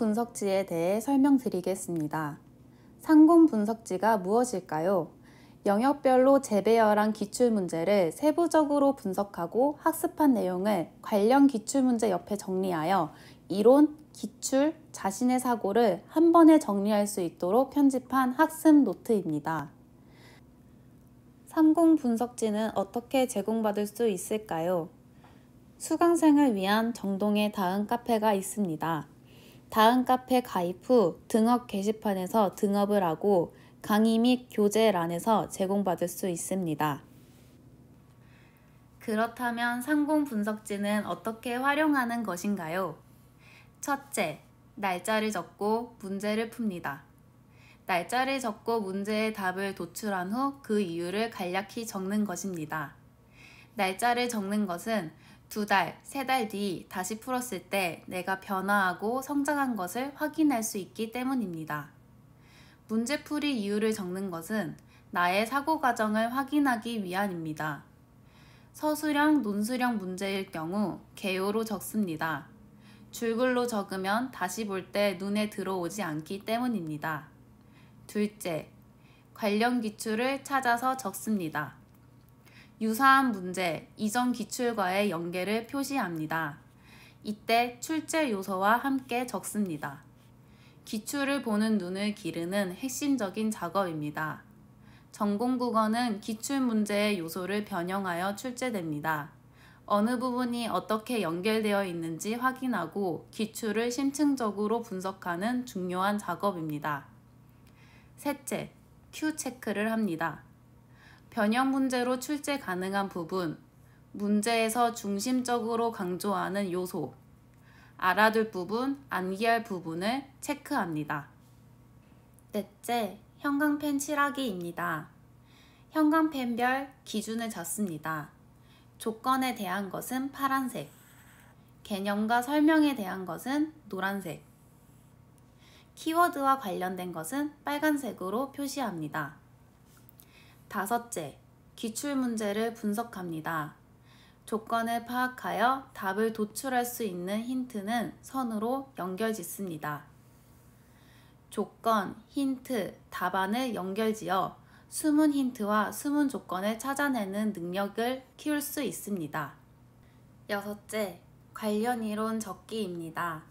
분석지에 대해 설명드리겠습니다. 상공 분석지가 무엇일까요? 영역별로 재배열한 기출문제를 세부적으로 분석하고 학습한 내용을 관련 기출문제 옆에 정리하여 이론, 기출, 자신의 사고를 한 번에 정리할 수 있도록 편집한 학습 노트입니다. 상공 분석지는 어떻게 제공받을 수 있을까요? 수강생을 위한 정동의 다음 카페가 있습니다. 다음 카페 가입 후 등업 게시판에서 등업을 하고 강의 및 교재란에서 제공받을 수 있습니다. 그렇다면 상공 분석지는 어떻게 활용하는 것인가요? 첫째, 날짜를 적고 문제를 풉니다. 날짜를 적고 문제의 답을 도출한 후 그 이유를 간략히 적는 것입니다. 날짜를 적는 것은 두 달, 세 달 뒤 다시 풀었을 때 내가 변화하고 성장한 것을 확인할 수 있기 때문입니다. 문제풀이 이유를 적는 것은 나의 사고 과정을 확인하기 위함입니다. 서술형, 논술형 문제일 경우 개요로 적습니다. 줄글로 적으면 다시 볼 때 눈에 들어오지 않기 때문입니다. 둘째, 관련 기출을 찾아서 적습니다. 유사한 문제, 이전 기출과의 연계를 표시합니다. 이때 출제 요소와 함께 적습니다. 기출을 보는 눈을 기르는 핵심적인 작업입니다. 전공 국어는 기출 문제의 요소를 변형하여 출제됩니다. 어느 부분이 어떻게 연결되어 있는지 확인하고 기출을 심층적으로 분석하는 중요한 작업입니다. 셋째, 큐 체크를 합니다. 변형 문제로 출제 가능한 부분, 문제에서 중심적으로 강조하는 요소, 알아둘 부분, 암기할 부분을 체크합니다. 넷째, 형광펜 칠하기입니다. 형광펜별 기준을 잡습니다 조건에 대한 것은 파란색, 개념과 설명에 대한 것은 노란색, 키워드와 관련된 것은 빨간색으로 표시합니다. 다섯째, 기출문제를 분석합니다. 조건을 파악하여 답을 도출할 수 있는 힌트는 선으로 연결 짓습니다. 조건, 힌트, 답안을 연결지어 숨은 힌트와 숨은 조건을 찾아내는 능력을 키울 수 있습니다. 여섯째, 관련 이론 적기입니다.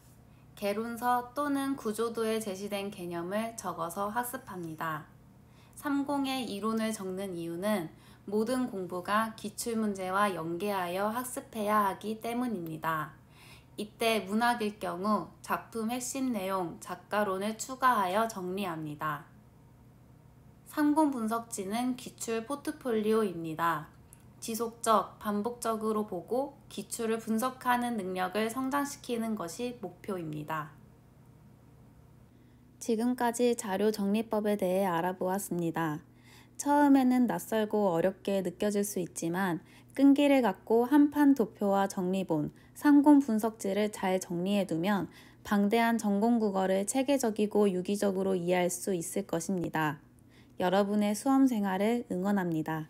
개론서 또는 구조도에 제시된 개념을 적어서 학습합니다. 30의 이론을 적는 이유는 모든 공부가 기출문제와 연계하여 학습해야 하기 때문입니다. 이때 문학일 경우 작품 핵심 내용, 작가론을 추가하여 정리합니다. 상공분석지는 기출 포트폴리오입니다. 지속적, 반복적으로 보고 기출을 분석하는 능력을 성장시키는 것이 목표입니다. 지금까지 자료 정리법에 대해 알아보았습니다. 처음에는 낯설고 어렵게 느껴질 수 있지만 끈기를 갖고 한판 도표와 정리본, 상공 분석지를 잘 정리해두면 방대한 전공 국어를 체계적이고 유기적으로 이해할 수 있을 것입니다. 여러분의 수험 생활을 응원합니다.